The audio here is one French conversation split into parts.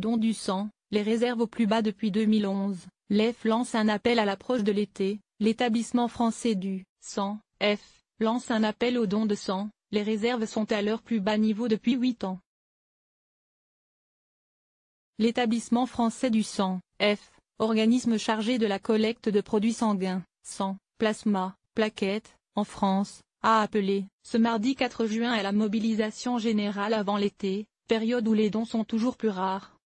Don du sang, les réserves au plus bas depuis 2011. L'EF lance un appel à l'approche de l'été. L'établissement français du sang, F, lance un appel au don de sang. Les réserves sont à leur plus bas niveau depuis 8 ans. L'établissement français du sang, F, organisme chargé de la collecte de produits sanguins, sang, plasma, plaquettes, en France, a appelé, ce mardi 4 juin à la mobilisation générale avant l'été, période où les dons sont toujours plus rares,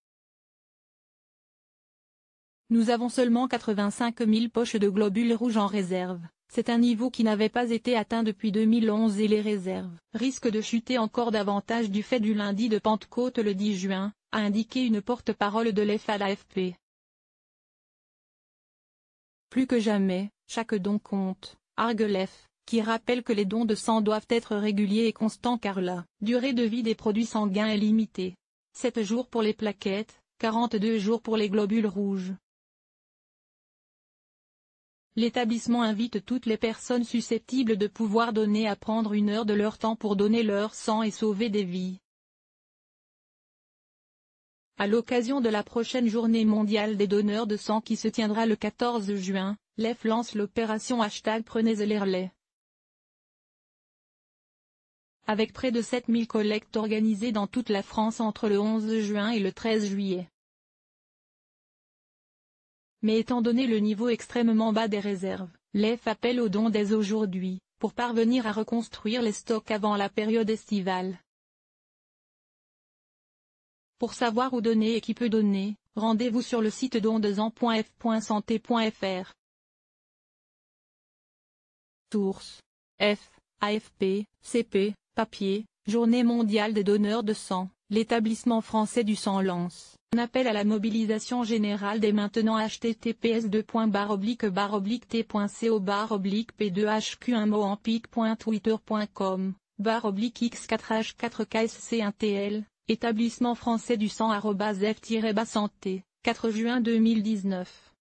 nous avons seulement 85 000 poches de globules rouges en réserve. C'est un niveau qui n'avait pas été atteint depuis 2011 et les réserves risquent de chuter encore davantage du fait du lundi de Pentecôte le 10 juin, a indiqué une porte-parole de l'AFP. Plus que jamais, chaque don compte, Argelef, qui rappelle que les dons de sang doivent être réguliers et constants car la durée de vie des produits sanguins est limitée. 7 jours pour les plaquettes, 42 jours pour les globules rouges. L'établissement invite toutes les personnes susceptibles de pouvoir donner à prendre une heure de leur temps pour donner leur sang et sauver des vies. À l'occasion de la prochaine journée mondiale des donneurs de sang qui se tiendra le 14 juin, l'EF lance l'opération hashtag Prenez les Avec près de 7000 collectes organisées dans toute la France entre le 11 juin et le 13 juillet mais étant donné le niveau extrêmement bas des réserves, l'EF appelle aux dons dès aujourd'hui, pour parvenir à reconstruire les stocks avant la période estivale. Pour savoir où donner et qui peut donner, rendez-vous sur le site dondezan.f.santé.fr. Source F, AFP, CP, Papier, Journée mondiale des donneurs de sang, l'établissement français du sang lance appel à la mobilisation générale des maintenant https t.co p2hq un mot en x 4 h 4 ksc 1 établissement français du sang f-santé 4 juin 2019